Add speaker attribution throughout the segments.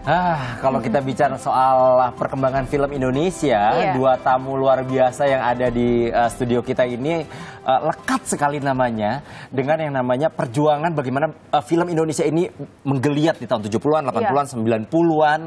Speaker 1: Ah, kalau hmm. kita bicara soal ah, perkembangan film Indonesia, yeah. dua tamu luar biasa yang ada di uh, studio kita ini uh, lekat sekali namanya dengan yang namanya perjuangan bagaimana uh, film Indonesia ini menggeliat di tahun 70-an, 80-an, yeah. 90-an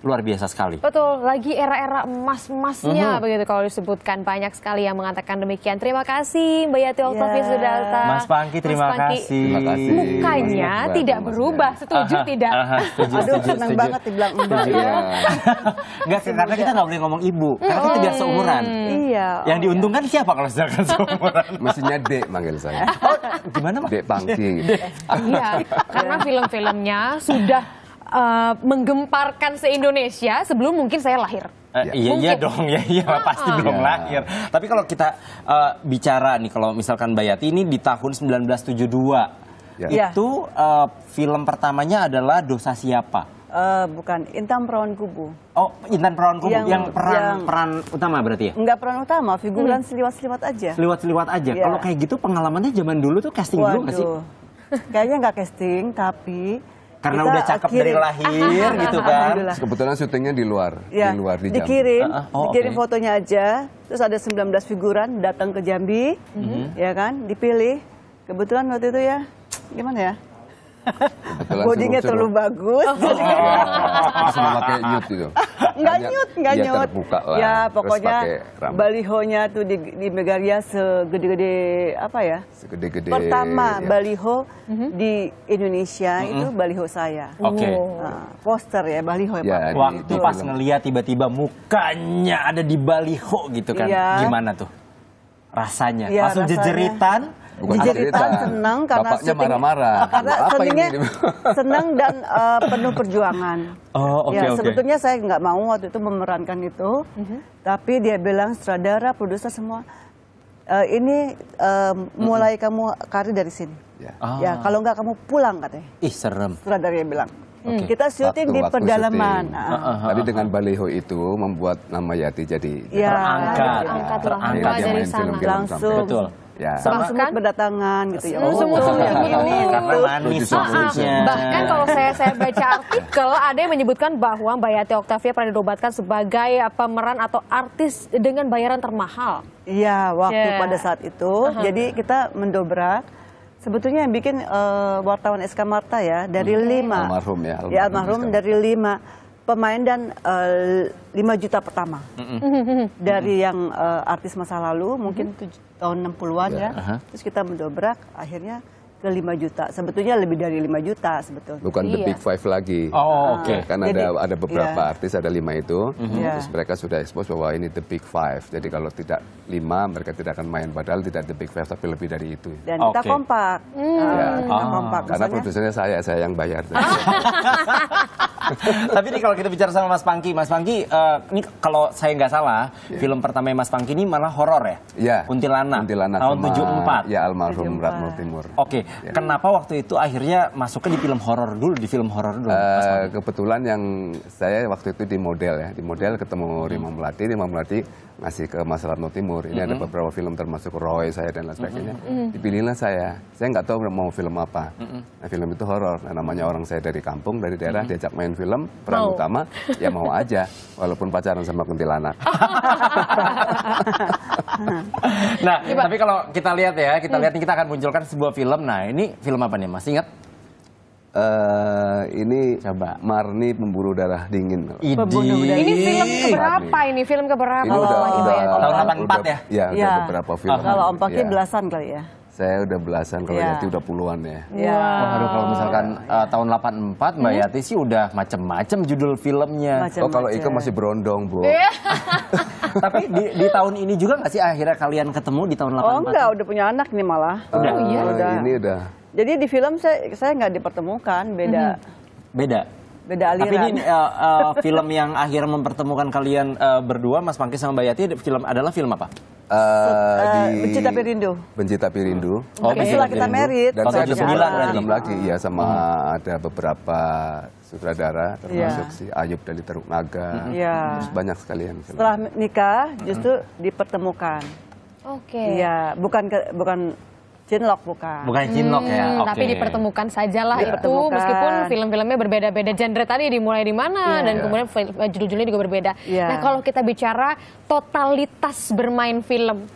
Speaker 1: luar biasa sekali.
Speaker 2: Betul, lagi era-era emas-emasnya mm -hmm. begitu kalau disebutkan banyak sekali yang mengatakan demikian. Terima kasih Mbak Yati iya. Oktavi yeah. Sudalta. Mas Pangki terima Mas Pangki. kasih. Terima kasih. Mukanya Mas tidak Mas berubah, setuju aha, tidak? Aha, setuju, Aduh, setuju,
Speaker 1: senang setuju. banget dibilang Mbak. Ya. Enggak, karena kita nggak boleh ngomong ibu, karena kita tidak hmm. seumuran. Iya. Oh, yang diuntungkan iya. siapa kalau sedangkan seumuran? Mestinya Dek manggil saya. Oh, gimana Mbak? Dek Pangki. Iya,
Speaker 2: karena iya. film-filmnya sudah uh, menggemparkan se-Indonesia sebelum mungkin saya lahir.
Speaker 1: Uh, iya, iya dong, ya, iya ah, pasti ah. belum belum ya. lahir. Tapi kalau kita uh, bicara nih, kalau misalkan Bayati ini di tahun 1972, ya. ya. itu uh, film pertamanya adalah Dosa Siapa?
Speaker 3: Uh, bukan Intan Perawan Kubu. Oh, Intan Perawan Kubu yang, yang peran yang,
Speaker 1: peran utama berarti ya?
Speaker 3: Enggak peran utama, figuran hmm. seliwat-seliwat aja. Seliwat-seliwat aja. Yeah. Kalau kayak
Speaker 1: gitu pengalamannya zaman dulu tuh casting Waduh. dulu nggak sih?
Speaker 3: Kayaknya nggak casting, tapi karena kita udah cakep akhirin. dari lahir gitu kan.
Speaker 4: kebetulan syutingnya di luar, ya, di luar di Jambi. Dikirim, uh, oh, dikirim okay.
Speaker 3: fotonya aja. Terus ada 19 figuran datang ke Jambi, mm -hmm. ya kan, dipilih. Kebetulan waktu itu ya, gimana ya? Bodinya terlalu bagus. Oh. Jadi langsung
Speaker 4: pakai nyut gitu.
Speaker 3: Enggak nyut, enggak Ya terbuka lah. Ya pokoknya balihonya tuh di, di Megaria segede-gede apa ya?
Speaker 4: Segede-gede. Pertama
Speaker 3: ya. baliho mhm. di Indonesia mm -hmm. itu baliho saya. Oke. Okay. Nah, poster ya baliho ya. Pak. Waktu pas ngeliat
Speaker 1: tiba-tiba mukanya ada di baliho gitu kan. Ya. Gimana tuh? Rasanya? Ya, Langsung rasanya. jejeritan Bukan senang karena Bapaknya marah-marah. Karena
Speaker 3: senang dan uh, penuh perjuangan.
Speaker 4: Oh, okay, Ya, okay. sebetulnya
Speaker 3: saya nggak mau waktu itu memerankan itu. Mm -hmm. Tapi dia bilang sutradara, produser semua uh, ini uh, mulai mm -hmm. kamu karir dari sini. Yeah. Ya, ah. Ya, kalau nggak kamu pulang katanya. Ih, serem. Sutradara bilang. Okay. Hmm. Kita syuting di pedalaman. Uh, uh,
Speaker 4: Tapi dengan Baleho itu membuat nama Yati jadi ya,
Speaker 3: terangkat,
Speaker 1: terangkat, terangkat,
Speaker 3: terangkat dari sana. Langsung. Betul. Ya. Sama semut berdatangan gitu ya. Oh, semut semut semut ini karena manis Bahkan kalau saya saya baca artikel ada
Speaker 2: yang menyebutkan bahwa Mbak Yati Oktavia pernah dirobatkan sebagai eh, pemeran atau artis dengan bayaran termahal.
Speaker 3: Iya, waktu yeah. pada saat itu. Uh -huh. Jadi kita mendobrak Sebetulnya yang bikin uh, wartawan SK Marta ya dari hmm. lima. Almarhum ya. Almarhum ya almarhum dari lima pemain dan uh, eh, 5 juta pertama. Mm-hmm. Dari mm-hmm. yang uh, artis masa lalu mungkin mm-hmm. tahun 60-an ya. ya. Uh-huh. Terus kita mendobrak akhirnya ke 5 juta. Sebetulnya lebih dari 5 juta sebetulnya. Bukan iya. the big
Speaker 4: five lagi. Oh, ah, oke. Okay. Kan ada ada iya. beberapa yeah. artis ada lima itu. Mm-hmm. Terus iya. mereka sudah expose bahwa ini the big five. Jadi kalau tidak lima mereka tidak akan main padahal tidak the big five tapi lebih dari itu. Dan okay. kita
Speaker 3: kompak. Mm. Ah, kita ah. kompak. Karena putusannya
Speaker 1: produsernya saya, saya yang bayar. Tapi nih kalau kita bicara sama Mas Pangki, Mas Pangki uh, ini kalau saya nggak salah, yeah. film pertama Mas Pangki ini malah horor ya? Iya. Yeah. Kuntilanak. Kuntilanak tahun 74. Ya almarhum Ratno Timur. Oke, okay. Iya. yeah. kenapa waktu itu akhirnya masuknya di film horor dulu, di film horor dulu? Uh, kebetulan
Speaker 4: yang saya waktu itu di model ya, di model ketemu hmm. Rima Melati, Rima Melati ngasih ke Mas Ratno Timur. Ini mm -hmm. ada beberapa film termasuk Roy saya dan lain hmm. sebagainya. Mm -hmm. Dipilihlah saya. Saya nggak tahu mau film apa. Mm -hmm. nah, film itu horor. Nah, namanya orang saya dari kampung, dari daerah mm -hmm. diajak main film peran mau. utama ya mau aja walaupun pacaran sama kuntilanak.
Speaker 1: nah, Coba. tapi kalau kita lihat ya, kita hmm. lihat nih kita akan munculkan sebuah film. Nah, ini film apa nih Mas? Ingat? Uh, ini Coba. Marni pemburu darah dingin. Idi. Ini film keberapa
Speaker 2: Marni. ini? Film keberapa? Ini udah, oh,
Speaker 1: udah, tahun 84
Speaker 3: ya? Ya, ya. beberapa film. Oh, kalau Om Paki ya. Iya. belasan kali ya.
Speaker 1: Saya udah belasan, kalau yeah. Yati udah puluhan ya. Yeah. Iya. Wow. kalau misalkan uh, tahun 84 Mbak hmm. Yati sih udah macem-macem judul filmnya. Macem -macem. Oh kalau Ika masih berondong bro. Iya. Tapi di, di tahun ini juga nggak sih akhirnya kalian ketemu di tahun 84? Oh enggak,
Speaker 3: udah punya anak nih malah. Oh oh iya. udah. Ini udah. Jadi di film saya saya nggak dipertemukan, beda. Mm -hmm. Beda beda aliran. Tapi ini uh, uh, film yang
Speaker 1: akhir mempertemukan kalian uh, berdua, Mas Pangki sama Mbak Yati, film adalah film apa? Uh, di Benci Tapi Rindu. Benci
Speaker 4: Tapi Rindu.
Speaker 1: Oh, okay. setelah kita
Speaker 3: merit. Dan saya ada beberapa
Speaker 4: lagi ya sama hmm. ada beberapa sutradara termasuk yeah. si Ayub dari Teruk Naga. Hmm. Yeah. Terus banyak sekalian. Setelah
Speaker 3: nikah hmm. justru dipertemukan. Oke. Okay. Iya, bukan ke, bukan Cinlok bukan. Bukan Cinlok ya, hmm, ya. Okay. Tapi dipertemukan
Speaker 2: sajalah iya. dipertemukan. itu meskipun film-filmnya berbeda-beda genre tadi dimulai di mana yeah. dan iya. kemudian judul-judulnya juga berbeda. Yeah. Nah, kalau kita bicara totalitas bermain film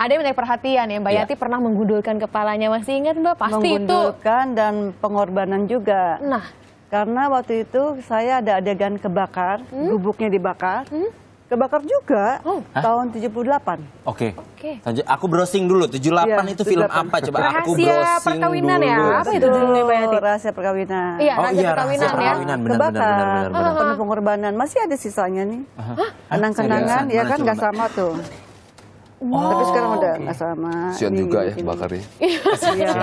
Speaker 2: ada yang menarik perhatian ya Mbak iya. Yati pernah menggundulkan kepalanya masih ingat Mbak
Speaker 3: pasti menggundulkan itu dan pengorbanan juga nah karena waktu itu saya ada adegan kebakar hmm? gubuknya dibakar hmm? Kebakar juga oh. tahun 78. Oke.
Speaker 1: Okay. Oke. Okay. Aku browsing dulu 78 ya, itu film 78. apa coba rahasia aku browsing
Speaker 2: perkawinan ya. Apa itu judulnya
Speaker 3: Rahasia perkawinan. Iya, oh, rahasia iya, perkawinan, rahasia perkawinan ya. Benar, Kebakar. Benar, benar, benar, benar. pengorbanan. Masih ada sisanya nih. Hah? Kenang-kenangan ya kan nggak sama tuh. Wow. Tapi sekarang udah nggak gak sama. Sian juga ya bakar ya. Iya.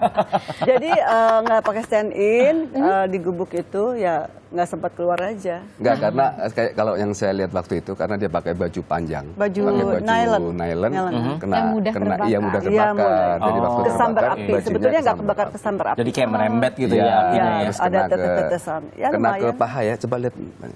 Speaker 3: Jadi eh, nggak uh, pakai stand in uh, di gubuk itu ya nggak sempat keluar aja. Nggak karena
Speaker 4: eh, kayak kalau yang saya lihat waktu itu karena dia pakai baju panjang, baju, pakai baju nylon, nylon mm -hmm. kena yang mudah kena terbakar. iya mudah iya, terbakar. Ya, Jadi oh. waktu kesambar terbakar, api. Sebetulnya nggak kebakar
Speaker 3: kesambar api. Jadi kayak merembet gitu iya, ya. Iya, ya, terus ada tetesan. Ya, kena ke paha
Speaker 4: ya. Coba lihat.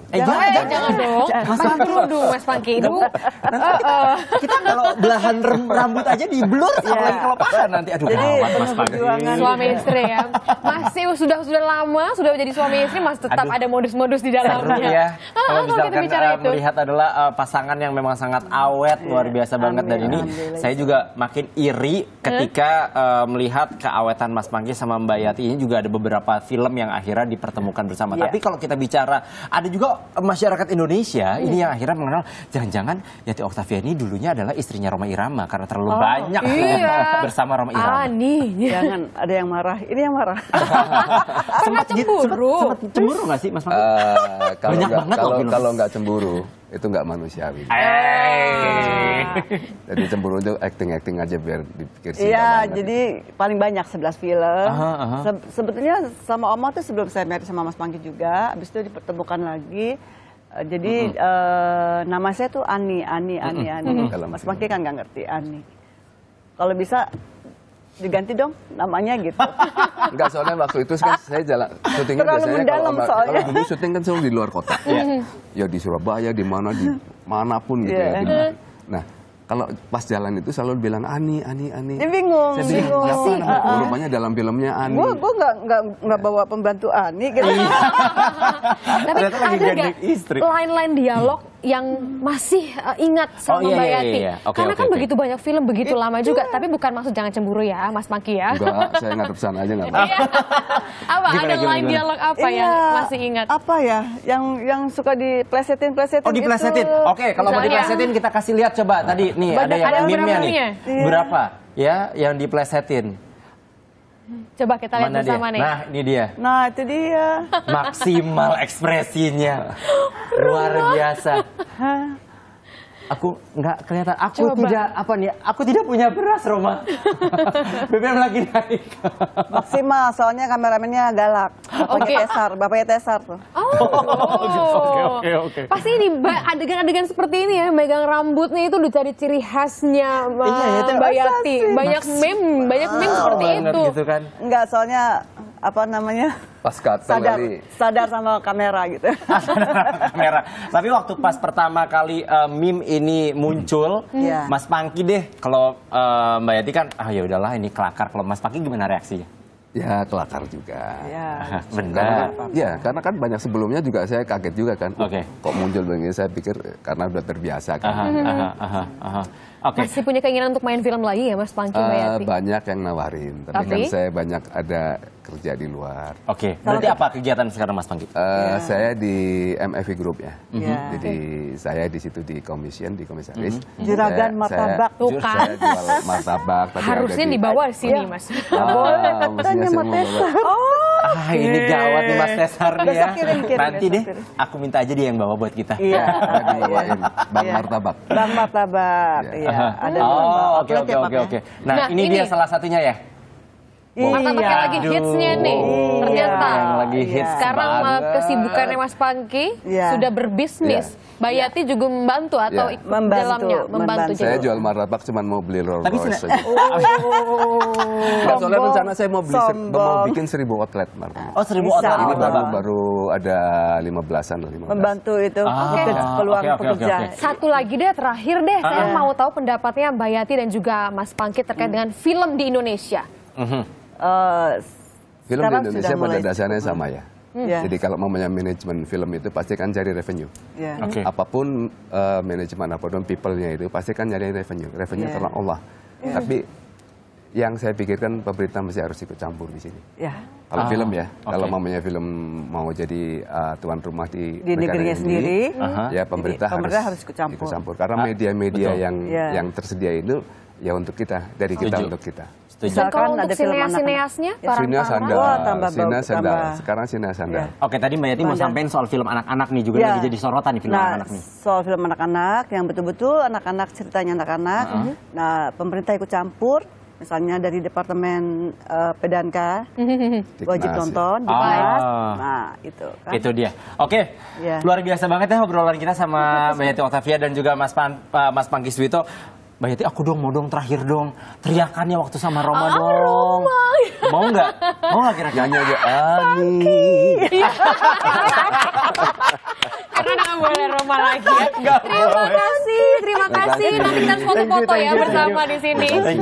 Speaker 4: Eh,
Speaker 3: jangan, jangan jangan dong. Mas dulu, Mas Pangki. Pangkidu. Oh,
Speaker 1: oh. Kita kalau belahan rambut aja di blur, apalagi iya. kalau paha nanti. Aduh, Jadi, Mas Pangki. Suami
Speaker 2: istri ya. Masih sudah sudah lama, sudah jadi suami istri masih tetap ada modus-modus di dalamnya. Seru ya. Ah, kalau misalkan uh, itu. melihat
Speaker 1: adalah uh, pasangan yang memang sangat awet luar biasa banget dan ini saya juga makin iri ketika uh, melihat keawetan Mas Pangki sama Mbak Yati ini juga ada beberapa film yang akhirnya dipertemukan iya. bersama. Yeah. Tapi kalau kita bicara ada juga masyarakat Indonesia yeah. ini yang akhirnya mengenal jangan-jangan Yati Oktaviani ini dulunya adalah istrinya Roma Irama karena terlalu oh, banyak iya. bersama Roma Irama. Ah,
Speaker 3: nih. Jangan ada yang marah. Ini yang marah. sempat gitu, cemburu. Sempat, cemburu nggak sih? Mas Uh, kalau Banyak gak, banget kalau, kalau nggak
Speaker 4: cemburu itu nggak manusiawi.
Speaker 3: Eh.
Speaker 4: jadi cemburu itu acting-acting aja biar dipikir sih. Iya,
Speaker 3: jadi gitu. paling banyak 11 film. Aha, aha. Se sebetulnya sama Oma tuh sebelum saya married sama Mas Pangki juga, habis itu dipertemukan lagi. Eh, jadi mm -hmm. uh, nama saya tuh Ani, Ani, Ani, mm -hmm. Ani. Mm -hmm. Mas Pangki kan nggak ngerti Ani. Kalau bisa diganti dong namanya gitu.
Speaker 4: Enggak soalnya waktu itu kan saya jalan syutingnya Terlalu biasanya mendalam kalau, soalnya. kalau dulu syuting kan selalu di luar kota. Yeah. Ya, ya di Surabaya, di mana, di manapun gitu yeah. ya. Iya. Di, nah kalau pas jalan itu selalu bilang Ani, Ani, Ani. Dia bingung, Saya bingung. bingung. Iya sih, uh, uh. Rupanya dalam filmnya Ani. Gue gua
Speaker 3: nggak nggak nggak bawa pembantu Ani gitu. Iya. Tapi
Speaker 2: ada nggak lain-lain dialog yang masih uh, ingat oh, sama oh, iya, Bayati. Iya, iya, iya, iya. Okay, Karena okay, kan okay. begitu banyak film begitu It, iya. lama juga, Yeah. tapi bukan maksud jangan cemburu ya, Mas Maki ya. Enggak,
Speaker 4: saya ngadep sana aja enggak apa-apa. Iya.
Speaker 3: apa gimana, ada gimana, line gimana? dialog apa iya, yang masih ingat? Apa ya? Yang yang suka diplesetin-plesetin Oh, gitu. diplesetin. Itu. Oke, okay, kalau Misalnya. mau diplesetin
Speaker 1: kita kasih lihat coba tadi nih Badak, ada yang meme-nya nih. Iya. Berapa ya yang diplesetin?
Speaker 3: Coba kita lihat Mana bersama dia? nih. Nah, ini dia. Nah, itu dia.
Speaker 1: Maksimal ekspresinya.
Speaker 3: Luar biasa
Speaker 1: aku nggak
Speaker 3: kelihatan. Aku Coba. tidak apa nih? Aku tidak punya beras, Roma.
Speaker 1: BBM lagi naik.
Speaker 3: Maksimal, soalnya kameramennya galak. Bapaknya okay. Tesar, bapaknya Tesar tuh. Oh.
Speaker 4: Oke, oke, oke. Pasti
Speaker 3: ini adegan-adegan seperti ini ya, megang rambutnya itu udah cari ciri khasnya iya, iya, Mbak iya, ya, Mbak Yati. Banyak meme, banyak meme oh, seperti itu.
Speaker 4: Gitu
Speaker 1: kan.
Speaker 3: Enggak, soalnya apa namanya?
Speaker 1: pasca sadar
Speaker 3: sadar sama kamera gitu
Speaker 1: kamera tapi waktu pas pertama kali uh, meme ini muncul hmm. yeah. Mas Pangki deh kalau uh, Mbak Yati kan ah ya udahlah ini kelakar kalau Mas Pangki gimana reaksinya Ya kelakar juga. Ya, benar.
Speaker 4: ya, karena kan banyak sebelumnya juga saya kaget juga kan. Oke. Okay. Kok muncul begini? Saya pikir karena udah terbiasa kan. Aha, aha, aha, aha. Okay. Masih
Speaker 2: punya keinginan untuk main film lagi ya Mas Pangki uh,
Speaker 4: Banyak yang nawarin, tapi, kan tapi kan saya banyak ada kerja di luar. Oke, okay. berarti apa
Speaker 1: kegiatan sekarang Mas Pangki? Uh, eh, yeah. Saya
Speaker 4: di MFV Group ya, mm -hmm. jadi iya, okay. saya di situ di komision, di komisaris. Mm -hmm. Juragan martabak. tukar saya jual martabak. Tapi Harusnya dibawa
Speaker 2: bawah sini ya. Mas. oh,
Speaker 1: mestinya saya
Speaker 2: Oh,
Speaker 4: ah ini gawat nih Mas Cesar nih ya. Kirim, Nanti deh kirim.
Speaker 1: aku minta aja dia yang bawa buat kita. Iya. iya. Bang iya. Martabak. Iya. Bang Martabak. Iya. Ada Oh, oke oke oke oke. Ya. Nah, nah ini dia salah satunya ya. Wow. Mata lagi
Speaker 2: hitsnya nih iya. ternyata. Yang lagi hits Sekarang banget. kesibukannya Mas Pangki yeah. sudah berbisnis. Yeah. Bayati yeah. juga membantu iya. atau yeah. ikut membantu, dalamnya membantu. membantu. Saya jual
Speaker 4: martabak cuma mau beli Rolls Royce. Tapi oh,
Speaker 2: oh, soalnya rencana saya mau
Speaker 4: beli mau bikin seribu outlet martabak. Oh seribu Bisa. outlet. Ini baru baru ada lima belasan lah
Speaker 3: Membantu itu ah, okay. peluang okay, okay,
Speaker 4: pekerja. Okay, okay.
Speaker 2: Satu lagi deh terakhir deh saya ah. mau tahu pendapatnya Bayati dan juga Mas Pangki terkait hmm. dengan film di Indonesia.
Speaker 4: Hmm
Speaker 3: uh, film di Indonesia pada dasarnya hmm. sama ya. Hmm. Yeah. Jadi
Speaker 4: kalau mau manajemen film itu pasti kan cari revenue. Yeah. Okay. Hmm. Apapun uh, eh, manajemen apapun people-nya itu pasti kan cari revenue. Revenue yeah. tolong Allah. Yeah. Tapi yang saya pikirkan pemerintah mesti harus ikut campur di sini. Yeah. Kalau ah, film ya, okay. kalau mamanya film mau jadi uh, tuan rumah di, di negara negerinya ini, sendiri, uh -huh. ya pemerintah, pemerintah harus, harus ikut campur. Ikut campur. Karena ah, media-media ah, yang yeah. yang tersedia itu ya untuk kita dari kita Setuju. untuk kita. Misalkan
Speaker 3: ada sineas-sineasnya, ya. sineas sandal, oh, sineas sandal.
Speaker 1: Sekarang sineas sandal. Ya. Oke, tadi Mbak Yati mau sampaikan soal film anak-anak nih juga ya. lagi jadi sorotan nih film nah, anak-anak nah, nih.
Speaker 3: Soal film anak-anak yang betul-betul anak-anak ceritanya anak-anak. Uh -huh. Nah, pemerintah ikut campur, misalnya dari departemen uh, eh, pedanka wajib tonton di Ah. Nah, itu kan. Itu
Speaker 1: dia. Oke. Okay. Ya. Luar biasa banget ya obrolan kita sama Mbak Yati Oktavia dan juga Mas Pan, uh, Mas Pangki swito Mbak Yati aku dong mau dong terakhir dong teriakannya waktu sama Roma ah, dong. Roma. Mau nggak? Mau nggak kira-kira? Nyanyi aja. Ani.
Speaker 2: Karena nggak boleh Roma lagi. terima kasih, terima kasih. Nanti kita foto-foto ya bersama di sini.